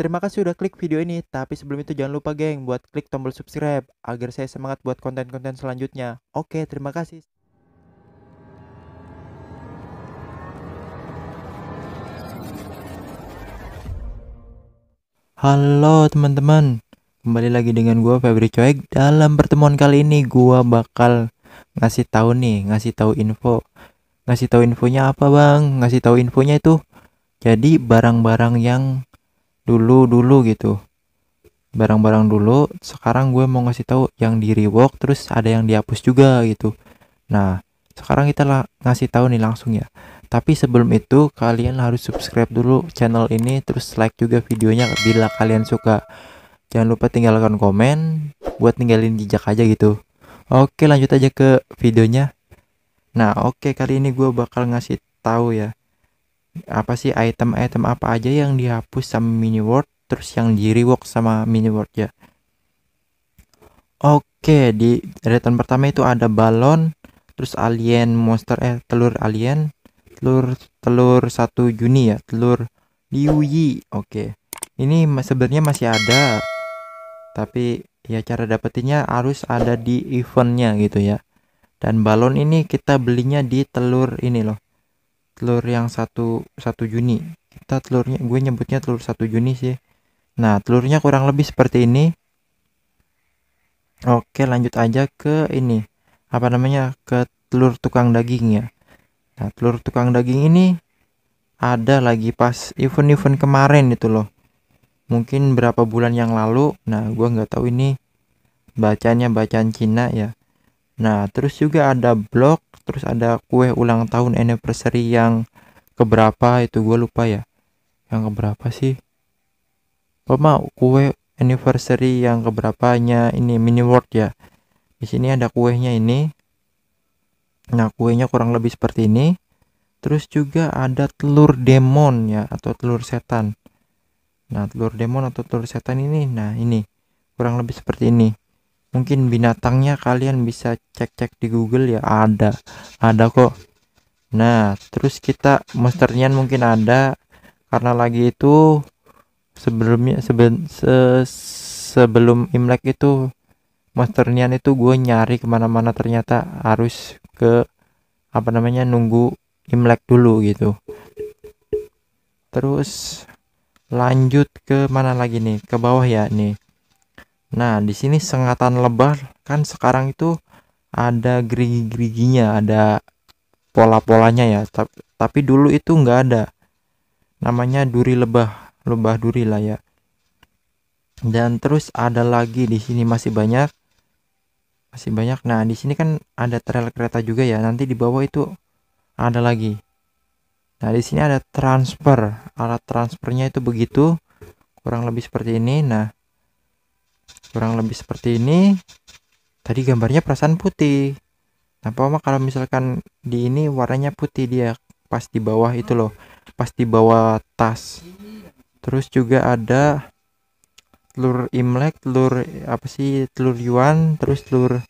Terima kasih sudah klik video ini, tapi sebelum itu jangan lupa geng buat klik tombol subscribe agar saya semangat buat konten-konten selanjutnya. Oke, terima kasih. Halo teman-teman, kembali lagi dengan gue Febri Coek. Dalam pertemuan kali ini gue bakal ngasih tahu nih, ngasih tahu info. Ngasih tahu infonya apa, Bang? Ngasih tahu infonya itu jadi barang-barang yang dulu-dulu gitu barang-barang dulu sekarang gue mau ngasih tahu yang di rework terus ada yang dihapus juga gitu nah sekarang kita lah ngasih tahu nih langsung ya tapi sebelum itu kalian harus subscribe dulu channel ini terus like juga videonya bila kalian suka jangan lupa tinggalkan komen buat ninggalin jejak aja gitu oke lanjut aja ke videonya nah oke kali ini gue bakal ngasih tahu ya apa sih item-item apa aja yang dihapus sama mini world terus yang di rework sama mini world ya oke di return pertama itu ada balon terus alien monster eh telur alien telur telur satu Juni ya telur yi oke ini sebenarnya masih ada tapi ya cara dapetinnya harus ada di eventnya gitu ya dan balon ini kita belinya di telur ini loh telur yang satu satu Juni kita telurnya gue nyebutnya telur satu Juni sih nah telurnya kurang lebih seperti ini oke lanjut aja ke ini apa namanya ke telur tukang daging ya nah telur tukang daging ini ada lagi pas event-event kemarin itu loh mungkin berapa bulan yang lalu nah gue nggak tahu ini bacanya bacaan Cina ya Nah, terus juga ada blog, terus ada kue ulang tahun anniversary yang keberapa itu gue lupa ya. Yang keberapa sih? Pema kue anniversary yang keberapanya ini mini world ya. Di sini ada kuenya ini. Nah, kuenya kurang lebih seperti ini. Terus juga ada telur demon ya atau telur setan. Nah, telur demon atau telur setan ini nah ini kurang lebih seperti ini mungkin binatangnya kalian bisa cek-cek di Google ya ada ada kok nah terus kita monsternya mungkin ada karena lagi itu sebelumnya seben, se, sebelum Imlek itu monsternya itu gue nyari kemana-mana ternyata harus ke apa namanya nunggu Imlek dulu gitu terus lanjut ke mana lagi nih ke bawah ya nih Nah, di sini sengatan lebah kan sekarang itu ada gerigi-geriginya, ada pola-polanya ya. Tapi, tapi dulu itu nggak ada. Namanya duri lebah, lebah duri lah ya. Dan terus ada lagi di sini masih banyak. Masih banyak. Nah, di sini kan ada rel kereta juga ya. Nanti di bawah itu ada lagi. Nah, di sini ada transfer. Alat transfernya itu begitu kurang lebih seperti ini. Nah, kurang lebih seperti ini tadi gambarnya perasaan putih apa nah, kalau misalkan di ini warnanya putih dia pas di bawah itu loh pas di bawah tas terus juga ada telur imlek telur apa sih telur yuan terus telur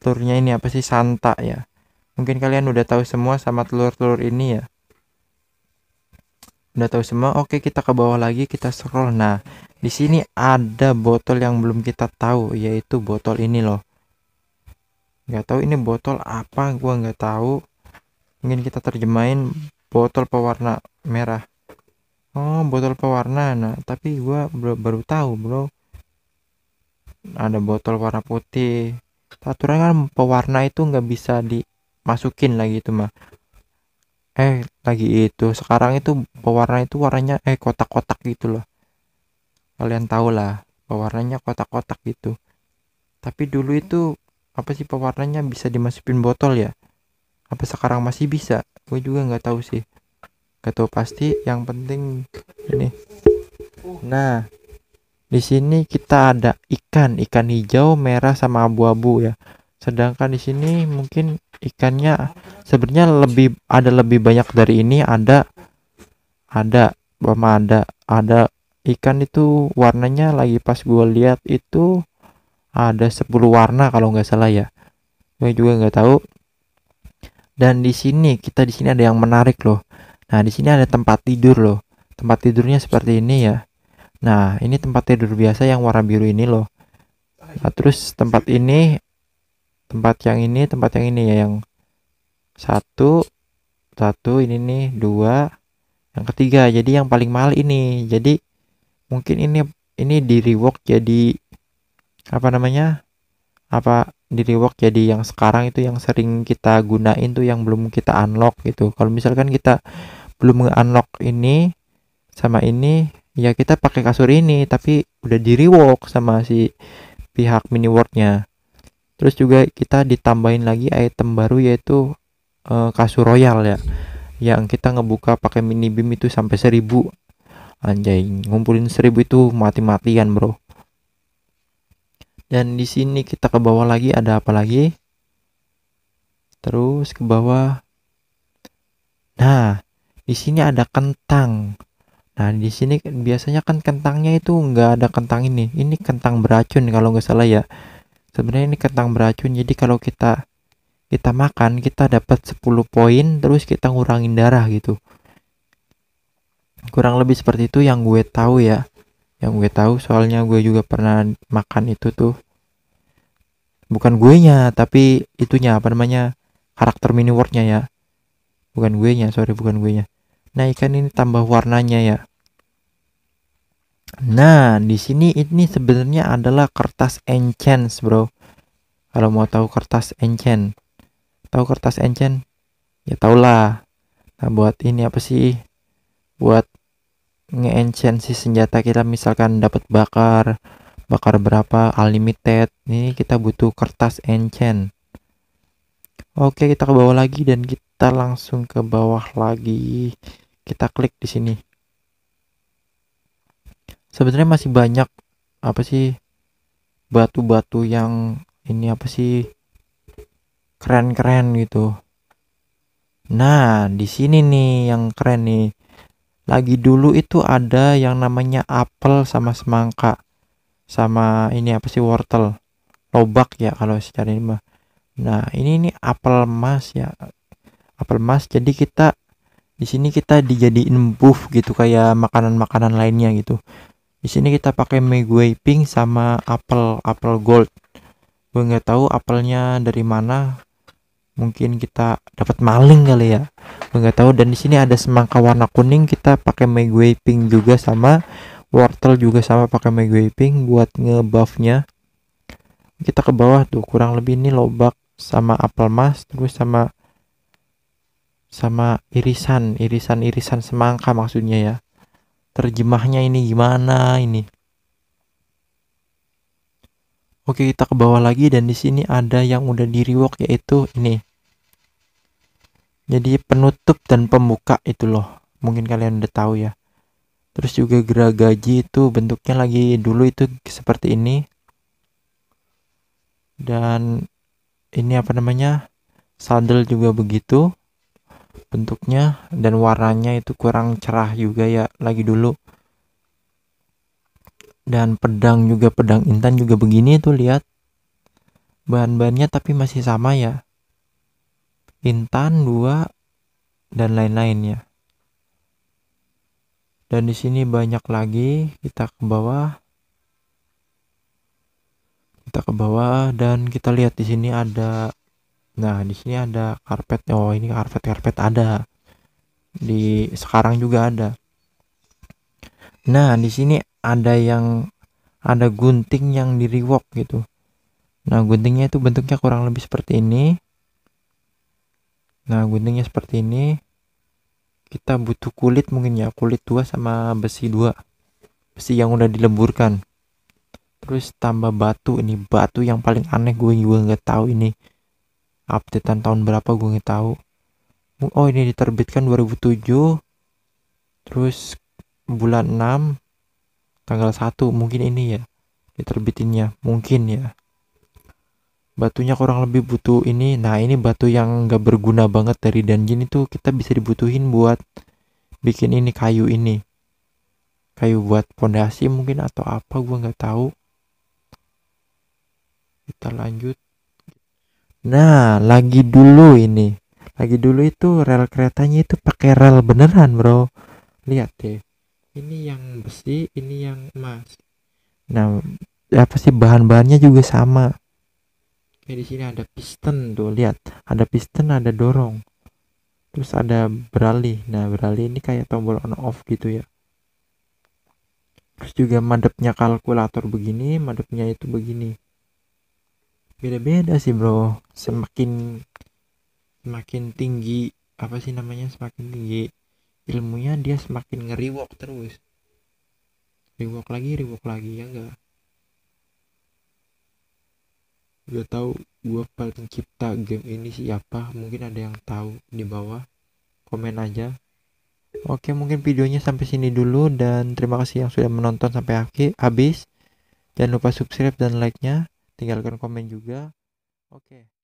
telurnya ini apa sih santa ya mungkin kalian udah tahu semua sama telur-telur ini ya udah tahu semua oke kita ke bawah lagi kita scroll nah di sini ada botol yang belum kita tahu yaitu botol ini loh nggak tahu ini botol apa gua nggak tahu ingin kita terjemahin botol pewarna merah oh botol pewarna nah tapi gua baru, tahu bro ada botol warna putih aturan kan pewarna itu nggak bisa dimasukin lagi itu mah eh lagi itu sekarang itu pewarna itu warnanya eh kotak-kotak gitu loh kalian tau lah pewarnanya kotak-kotak gitu tapi dulu itu apa sih pewarnanya bisa dimasukin botol ya apa sekarang masih bisa gue juga nggak tahu sih gak tahu pasti yang penting ini nah di sini kita ada ikan ikan hijau merah sama abu-abu ya sedangkan di sini mungkin ikannya sebenarnya lebih ada lebih banyak dari ini ada ada Bama ada ada ikan itu warnanya lagi pas gue lihat itu ada 10 warna kalau nggak salah ya gue juga nggak tahu dan di sini kita di sini ada yang menarik loh nah di sini ada tempat tidur loh tempat tidurnya seperti ini ya nah ini tempat tidur biasa yang warna biru ini loh nah, terus tempat ini tempat yang ini tempat yang ini ya yang satu satu ini nih dua yang ketiga jadi yang paling mahal ini jadi mungkin ini ini di rework jadi apa namanya apa di rework jadi yang sekarang itu yang sering kita gunain tuh yang belum kita unlock gitu kalau misalkan kita belum unlock ini sama ini ya kita pakai kasur ini tapi udah di rework sama si pihak mini worldnya Terus juga kita ditambahin lagi item baru yaitu uh, eh, kasur royal ya. Yang kita ngebuka pakai mini beam itu sampai seribu Anjay, ngumpulin seribu itu mati-matian, Bro. Dan di sini kita ke bawah lagi ada apa lagi? Terus ke bawah. Nah, di sini ada kentang. Nah di sini biasanya kan kentangnya itu nggak ada kentang ini. Ini kentang beracun kalau nggak salah ya sebenarnya ini kentang beracun jadi kalau kita kita makan kita dapat 10 poin terus kita ngurangin darah gitu kurang lebih seperti itu yang gue tahu ya yang gue tahu soalnya gue juga pernah makan itu tuh bukan gue nya tapi itunya apa namanya karakter mini nya ya bukan gue nya sorry bukan gue nya nah ikan ini tambah warnanya ya Nah, di sini ini sebenarnya adalah kertas enchant, bro. Kalau mau tahu kertas enchant, tahu kertas enchant? Ya tahulah. Nah, buat ini apa sih? Buat nge-enchant si senjata kita misalkan dapat bakar bakar berapa unlimited ini kita butuh kertas enchant. oke kita ke bawah lagi dan kita langsung ke bawah lagi kita klik di sini sebenarnya masih banyak apa sih batu-batu yang ini apa sih keren-keren gitu. Nah, di sini nih yang keren nih. Lagi dulu itu ada yang namanya apel sama semangka sama ini apa sih wortel. Lobak ya kalau secara ini mah. Nah, ini ini apel emas ya. Apel emas jadi kita di sini kita dijadiin buff gitu kayak makanan-makanan lainnya gitu di sini kita pakai Megway Pink sama apel apel Gold gue nggak tahu apelnya dari mana mungkin kita dapat maling kali ya gue nggak tahu dan di sini ada semangka warna kuning kita pakai Megway Pink juga sama wortel juga sama pakai Megway Pink buat ngebuffnya kita ke bawah tuh kurang lebih ini lobak sama apel mas terus sama sama irisan irisan irisan semangka maksudnya ya terjemahnya ini gimana ini. Oke, kita ke bawah lagi dan di sini ada yang udah di rework yaitu ini. Jadi penutup dan pembuka itu loh. Mungkin kalian udah tahu ya. Terus juga gergaji itu bentuknya lagi dulu itu seperti ini. Dan ini apa namanya? Saddle juga begitu bentuknya dan warnanya itu kurang cerah juga ya lagi dulu dan pedang juga pedang intan juga begini tuh lihat bahan-bahannya tapi masih sama ya intan dua dan lain-lain ya dan di sini banyak lagi kita ke bawah kita ke bawah dan kita lihat di sini ada Nah, di sini ada karpet. Oh, ini karpet-karpet ada. Di sekarang juga ada. Nah, di sini ada yang ada gunting yang di rework gitu. Nah, guntingnya itu bentuknya kurang lebih seperti ini. Nah, guntingnya seperti ini. Kita butuh kulit mungkin ya, kulit dua sama besi dua. Besi yang udah dilemburkan. Terus tambah batu ini, batu yang paling aneh gue juga nggak tahu ini updatean tahun berapa gue nggak tahu oh ini diterbitkan 2007 terus bulan 6 tanggal 1 mungkin ini ya diterbitinnya mungkin ya batunya kurang lebih butuh ini nah ini batu yang nggak berguna banget dari dungeon itu kita bisa dibutuhin buat bikin ini kayu ini kayu buat pondasi mungkin atau apa gue nggak tahu kita lanjut Nah, lagi dulu ini. Lagi dulu itu rel keretanya itu pakai rel beneran, Bro. Lihat deh. Ini yang besi, ini yang emas. Nah, apa sih bahan-bahannya juga sama. Kayak di sini ada piston tuh, lihat. Ada piston, ada dorong. Terus ada beralih. Nah, beralih ini kayak tombol on off gitu ya. Terus juga madepnya kalkulator begini, madepnya itu begini beda-beda sih bro semakin semakin tinggi apa sih namanya semakin tinggi ilmunya dia semakin ngeriwok terus riwok lagi riwok lagi ya enggak gue tahu gue paling cipta game ini siapa mungkin ada yang tahu di bawah komen aja oke mungkin videonya sampai sini dulu dan terima kasih yang sudah menonton sampai akhir habis jangan lupa subscribe dan like nya tinggalkan komen juga oke okay.